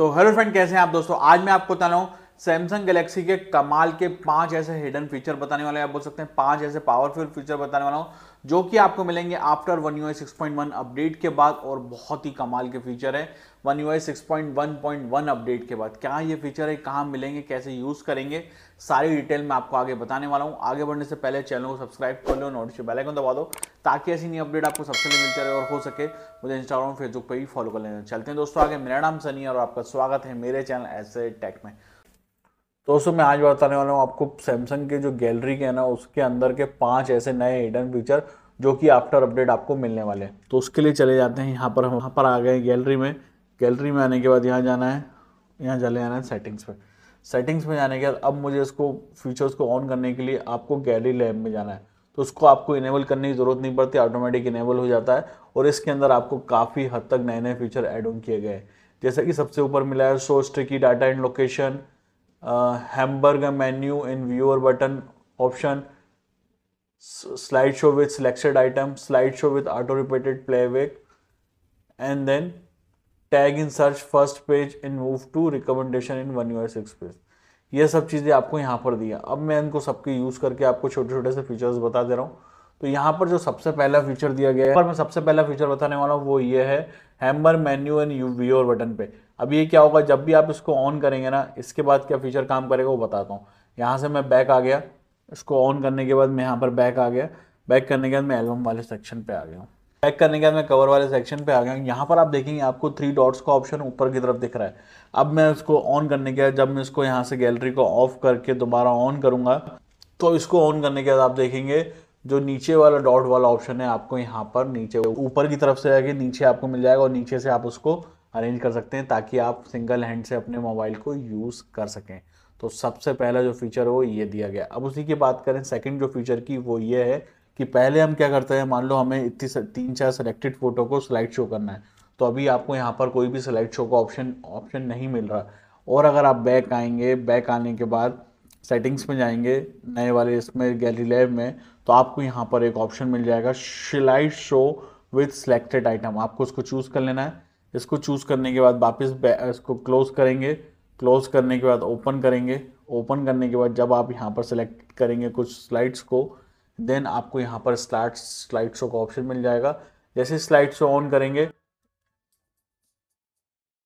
तो hello friend कैसे हैं आप दोस्तों आज मैं आपको बता रहा हूँ सैमसंग गैलेक्सी के कमाल के पांच ऐसे हिडन फीचर बताने वाले आप बोल सकते हैं पांच ऐसे पावरफुल फीचर बताने वाला हूँ जो कि आपको मिलेंगे after one UI six point one update के बाद और बहुत ही कमाल के फीचर है one UI six point one point one update के बाद क्या ये फीचर है कहाँ मिलेंगे कैसे यूज़ करेंगे सारी डिटेल मैं आपको आगे बताने वाला हूँ आगे बढ़ने से पहले चैनल को सब्सक्राइब कर लो नोटिस बेलाइकन दबा दो ताकि ऐसी नई अपडेट आपको सबसे पहले मिलते रहे और हो सके मुझे इंस्टाग्राम फेसबुक पर भी फॉलो कर लेना चलते हैं दोस्तों आगे मेरा नाम सनी और आपका स्वागत है मेरे चैनल ऐसे टेक में दोस्तों मैं आज बताने वाला हूँ आपको सैमसंग के जो गैलरी के है ना उसके अंदर के पांच ऐसे नए हिडन फीचर जो कि आफ्टर अपडेट आपको मिलने वाले हैं तो उसके लिए चले जाते हैं यहाँ पर हम वहाँ पर आ गए गैलरी में गैलरी में आने के बाद यहाँ जाना है यहाँ चले जाना है सेटिंग्स पर सेटिंग्स में जाने के बाद अब मुझे इसको फीचर्स को ऑन करने के लिए आपको गैलरी लैब में जाना है तो उसको आपको इनेबल करने की ज़रूरत नहीं पड़ती ऑटोमेटिक इनेबल हो जाता है और इसके अंदर आपको काफ़ी हद तक नए नए फीचर एड ऑन किए गए हैं जैसे कि सबसे ऊपर मिला है सोस्ट strictly data and location menu in viewer button option slide show with selected item slide show with auto repeated playback and then tag in search first page in move to recommendation in one UI six page ये सब चीज़ें आपको यहाँ पर दी अब मैं इनको सबके यूज़ करके आपको छोटे छोटे से फीचर्स बता दे रहा हूँ तो यहाँ पर जो सबसे पहला फीचर दिया गया है पर मैं सबसे पहला फीचर बताने वाला हूँ वो ये है hammer menu and U viewer button पे अब ये क्या होगा जब भी आप इसको ऑन करेंगे ना इसके बाद क्या फीचर काम करेगा वो बताता हूँ यहाँ से मैं बैक आ गया इसको ऑन करने के बाद मैं यहाँ पर बैक आ गया बैक करने के बाद मैं एल्बम वाले सेक्शन पे आ गया हूँ बैक करने के बाद मैं कवर वाले सेक्शन पे आ गया हूँ यहाँ पर आप देखेंगे आपको थ्री डॉट्स का ऑप्शन ऊपर की तरफ दिख रहा है अब मैं इसको ऑन करने के बाद जब मैं इसको यहाँ से गैलरी को ऑफ करके दोबारा ऑन करूँगा तो इसको ऑन करने के बाद आप देखेंगे जो नीचे वाला डॉट वाला ऑप्शन है आपको यहाँ पर नीचे ऊपर की तरफ से आगे नीचे आपको मिल जाएगा और नीचे से आप उसको अरेंज कर सकते हैं ताकि आप सिंगल हैंड से अपने मोबाइल को यूज़ कर सकें तो सबसे पहला जो फीचर है वो ये दिया गया अब उसी की बात करें सेकंड जो फीचर की वो ये है कि पहले हम क्या करते हैं मान लो हमें इतनी तीन चार सेलेक्टेड फ़ोटो को स्लाइड शो करना है तो अभी आपको यहाँ पर कोई भी स्लाइड शो का ऑप्शन ऑप्शन नहीं मिल रहा और अगर आप बैक आएंगे बैक आने के बाद सेटिंग्स में जाएंगे नए वाले इसमें गैलरी लैब में तो आपको यहाँ पर एक ऑप्शन मिल जाएगा slide show with selected item आपको उसको चूज़ कर लेना है इसको चूज़ करने के बाद वापस इसको क्लोज़ करेंगे क्लोज़ करने के बाद ओपन करेंगे ओपन करने के बाद जब आप यहाँ पर सेलेक्ट करेंगे कुछ स्लाइड्स को देन आपको यहाँ पर स्लाइड स्लाइड शो का ऑप्शन मिल जाएगा जैसे स्लाइड शो ऑन करेंगे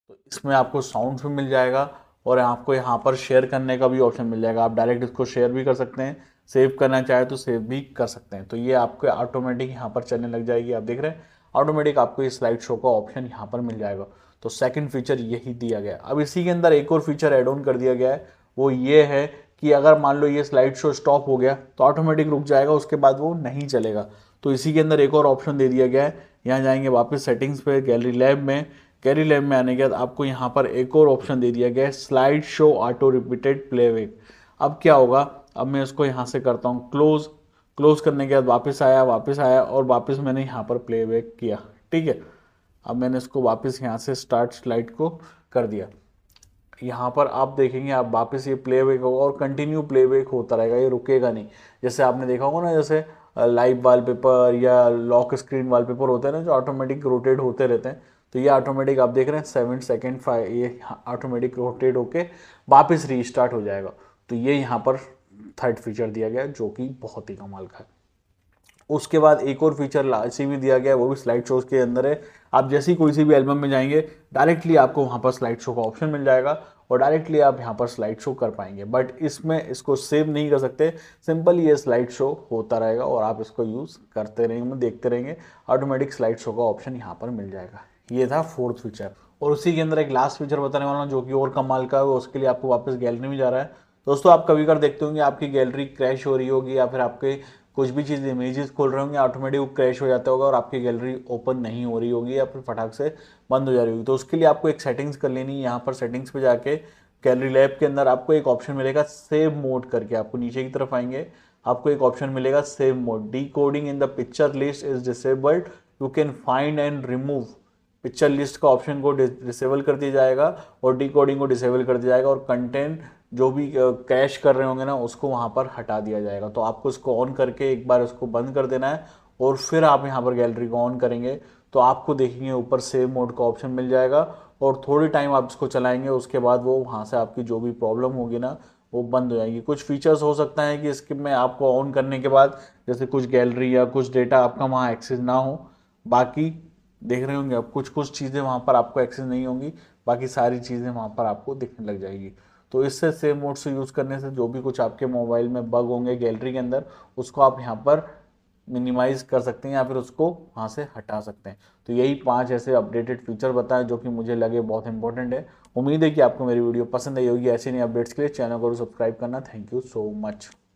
तो इसमें आपको साउंड भी मिल जाएगा और आपको यहाँ पर शेयर करने का भी ऑप्शन मिल जाएगा आप डायरेक्ट इसको शेयर भी कर सकते हैं सेव करना चाहे तो सेव भी कर सकते हैं तो ये आपके ऑटोमेटिक यहाँ पर चलने लग जाएगी आप देख रहे हैं ऑटोमेटिक आपको ये स्लाइड शो का ऑप्शन यहाँ पर मिल जाएगा तो सेकंड फीचर यही दिया गया अब इसी के अंदर एक और फीचर एड ऑन कर दिया गया है वो ये है कि अगर मान लो ये स्लाइड शो स्टॉप हो गया तो ऑटोमेटिक रुक जाएगा उसके बाद वो नहीं चलेगा तो इसी के अंदर एक और ऑप्शन दे दिया गया है यहाँ जाएंगे वापस सेटिंग्स पे गैलरी लैब में गैलरी लैब में आने के बाद आपको यहाँ पर एक और ऑप्शन दे दिया गया है slide show auto repeated playback अब क्या होगा अब मैं इसको यहाँ से करता हूँ क्लोज क्लोज करने के बाद वापस आया वापस आया और वापस मैंने यहाँ पर प्ले बैक किया ठीक है अब मैंने इसको वापस यहाँ से स्टार्ट स्लाइड को कर दिया यहाँ पर आप देखेंगे आप वापस ये प्ले बैक होगा और कंटिन्यू प्ले बैक होता रहेगा ये रुकेगा नहीं जैसे आपने देखा होगा ना जैसे लाइव वॉलपेपर या लॉक स्क्रीन वॉलपेपर होते हैं ना जो ऑटोमेटिक रोटेट होते रहते हैं तो ये ऑटोमेटिक आप देख रहे हैं सेवन सेकेंड फाइव ये ऑटोमेटिक रोटेट होके वापस रीस्टार्ट हो जाएगा तो ये यहाँ पर थर्ड फीचर दिया गया जो कि बहुत ही कमाल का है उसके बाद एक और फीचर लालसी भी दिया गया वो भी स्लाइड शोज़ के अंदर है आप जैसे ही कोई सी भी एल्बम में जाएंगे डायरेक्टली आपको वहाँ पर स्लाइड शो का ऑप्शन मिल जाएगा और डायरेक्टली आप यहाँ पर स्लाइड शो कर पाएंगे बट इसमें इसको सेव नहीं कर सकते सिंपल ये स्लाइड शो होता रहेगा और आप इसको यूज़ करते रहेंगे मतलब देखते रहेंगे ऑटोमेटिक स्लाइड शो का ऑप्शन यहाँ पर मिल जाएगा ये था फोर्थ फीचर और उसी के अंदर एक लास्ट फीचर बताने वाला हूँ जो कि और कमाल का है उसके लिए आपको वापस गैलरी में जा रहा है दोस्तों आप कभी कर देखते होंगे आपकी गैलरी क्रैश हो रही होगी या फिर आपके कुछ भी चीज़ इमेजेस खोल रहे होंगे ऑटोमेटिक वो क्रैश हो जाता होगा और आपकी गैलरी ओपन नहीं हो रही होगी या फिर फटाक से बंद हो जा रही होगी तो उसके लिए आपको एक सेटिंग्स कर लेनी है यहाँ पर सेटिंग्स पर जाके गैलरी लैब के अंदर आपको एक ऑप्शन मिलेगा सेव मोड करके आपको नीचे की तरफ आएंगे आपको एक ऑप्शन मिलेगा save mode decoding in the picture list is disabled you can find and remove picture list का ऑप्शन को डिसेबल कर दिया जाएगा और डी कोडिंग को डिसेबल कर दिया जाएगा और कंटेंट जो भी कैश कर रहे होंगे ना उसको वहाँ पर हटा दिया जाएगा तो आपको इसको ऑन करके एक बार इसको बंद कर देना है और फिर आप यहाँ पर गैलरी को ऑन करेंगे तो आपको देखेंगे ऊपर सेव मोड का ऑप्शन मिल जाएगा और थोड़ी टाइम आप इसको चलाएंगे उसके बाद वो वहाँ से आपकी जो भी प्रॉब्लम होगी ना वो बंद हो जाएगी कुछ फीचर्स हो सकता है कि इसके में आपको ऑन करने के बाद जैसे कुछ गैलरी या कुछ डेटा आपका वहाँ एक्सेस ना हो बाकी देख रहे होंगे आप कुछ कुछ चीज़ें वहाँ पर आपको एक्सेस नहीं होंगी बाकी सारी चीज़ें वहाँ पर आपको दिखने लग जाएगी तो इससे सेम मोड से यूज़ करने से जो भी कुछ आपके मोबाइल में बग होंगे गैलरी के अंदर उसको आप यहाँ पर मिनिमाइज कर सकते हैं या फिर उसको वहाँ से हटा सकते हैं तो यही पांच ऐसे अपडेटेड फीचर बताएं जो कि मुझे लगे बहुत इंपॉर्टेंट है उम्मीद है कि आपको मेरी वीडियो पसंद आई होगी ऐसे नई अपडेट्स के लिए चैनल को सब्सक्राइब करना थैंक यू सो मच